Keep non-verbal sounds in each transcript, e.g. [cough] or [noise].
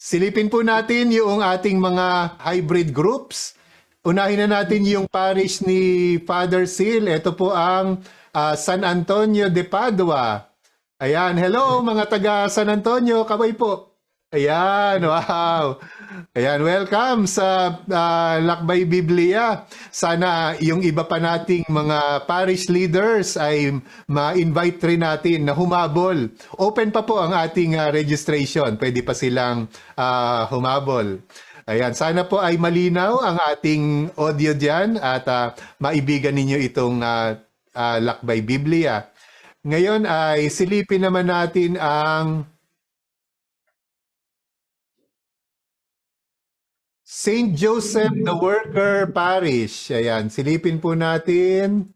Silipin po natin yung ating mga hybrid groups. Unahin na natin yung parish ni Father Seal. Ito po ang uh, San Antonio de Padua. Ayan, hello mga taga San Antonio, kaway po. Ayan, wow. Ayan, welcome sa uh, Lakbay Biblia. Sana yung iba pa nating mga parish leaders ay ma-invite rin natin na humabol. Open pa po ang ating uh, registration. Pwede pa silang uh, humabol. Ayan, sana po ay malinaw ang ating audio diyan at uh, maibigan ninyo itong uh, uh, Lakbay Biblia. Ngayon ay silipin naman natin ang St. Joseph the Worker Parish. Ayan, silipin po natin.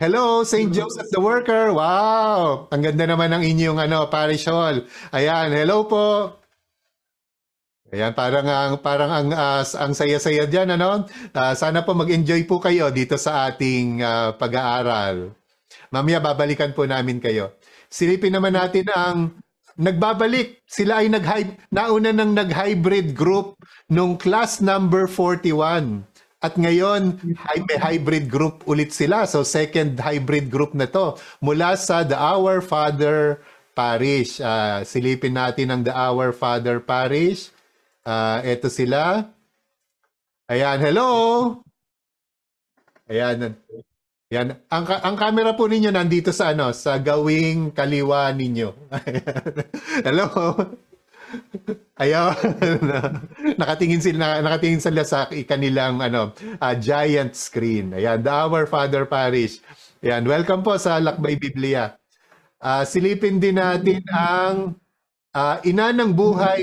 Hello, St. Joseph the Worker. Wow! Ang ganda naman ng inyong ano, parish hall. Ayan, hello po. Ayan, parang ang parang ang uh, ang saya-saya diyan ano. Uh, sana po mag-enjoy po kayo dito sa ating uh, pag-aaral. Mamaya babalikan po namin kayo. Silipin naman natin ang nagbabalik. Sila ay nag nauna ng nag-hybrid group nung class number 41. At ngayon, may hybrid group ulit sila. So second hybrid group na to mula sa The Our Father Parish. Uh, silipin natin ang The Our Father Parish. Uh, ah, ito sila. Ayan, hello! Ayan, yan. Ang, ang camera po ninyo nandito sa ano, sa gawing kaliwa ninyo. [laughs] Hello? Ayun. [laughs] nakatingin sila nakatingin sila sa kanilang ano, uh, giant screen. Ayan, The Our Father Parish. Ayan, welcome po sa Lakbay Biblia. Uh, silipin din natin ang uh, Ina ng Buhay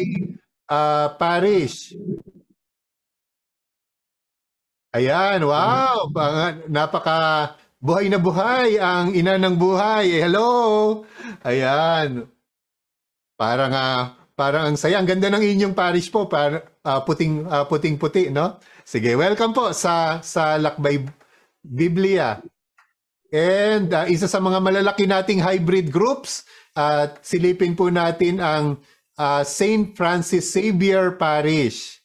uh, Parish. Ayan, wow. Napaka Buhay na buhay ang ina ng buhay. Eh, hello! Ayan. Para nga ah, parang ang saya. Ang ganda ng inyong parish po. Para, uh, puting, uh, puting puti, no? Sige, welcome po sa, sa Lakbay Biblia. And uh, isa sa mga malalaki nating hybrid groups, at uh, silipin po natin ang uh, St. Francis Xavier Parish.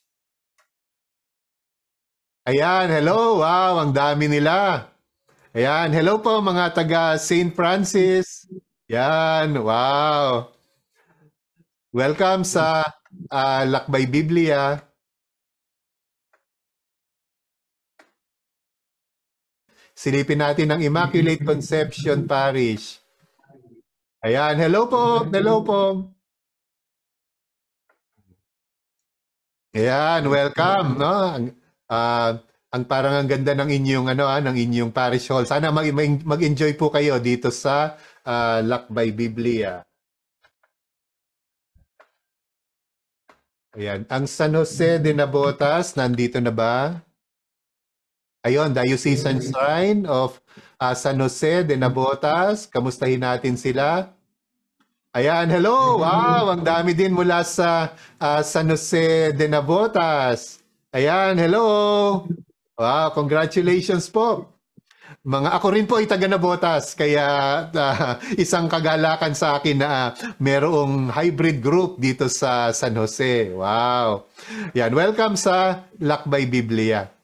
Ayan, hello, wow, ang dami nila. Ayan, hello po mga taga St. Francis. Yan, wow. Welcome sa uh, Lakbay Biblia. Silipin natin ang Immaculate Conception Parish. Ayan, hello po, hello po. Ayan, welcome, no? Uh, ang parang ang ganda ng inyong ano ah, ng inyong parish hall. Sana mag, mag-enjoy po kayo dito sa uh, ah, by Biblia. Ayan. Ang San Jose de Nabotas, nandito na ba? Ayun, Diocesan Shrine of uh, San Jose de Nabotas. Kamustahin natin sila. Ayan, hello! Wow, ang dami din mula sa uh, San Jose de Nabotas. Ayan, hello! Wow, congratulations po. Mga ako rin po ay taga Nabotas kaya uh, [laughs] isang kagalakan sa akin na uh, merong hybrid group dito sa San Jose. Wow. Yan, welcome sa Lakbay Biblia.